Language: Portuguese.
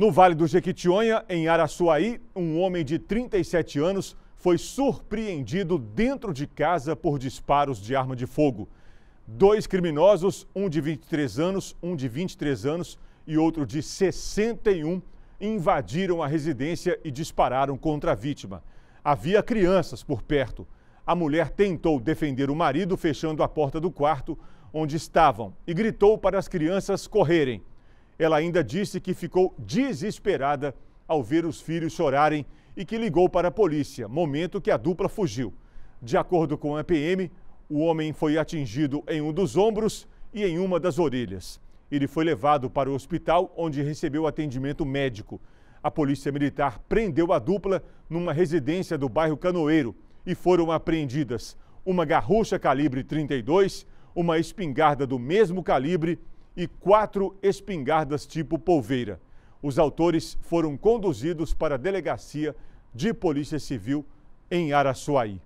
No Vale do Jequitinhonha, em Araçuaí, um homem de 37 anos foi surpreendido dentro de casa por disparos de arma de fogo. Dois criminosos, um de 23 anos, um de 23 anos e outro de 61, invadiram a residência e dispararam contra a vítima. Havia crianças por perto. A mulher tentou defender o marido fechando a porta do quarto onde estavam e gritou para as crianças correrem. Ela ainda disse que ficou desesperada ao ver os filhos chorarem e que ligou para a polícia, momento que a dupla fugiu. De acordo com a PM, o homem foi atingido em um dos ombros e em uma das orelhas. Ele foi levado para o hospital, onde recebeu atendimento médico. A polícia militar prendeu a dupla numa residência do bairro Canoeiro e foram apreendidas uma garrucha calibre 32, uma espingarda do mesmo calibre e quatro espingardas tipo polveira. Os autores foram conduzidos para a delegacia de Polícia Civil em Araçuaí.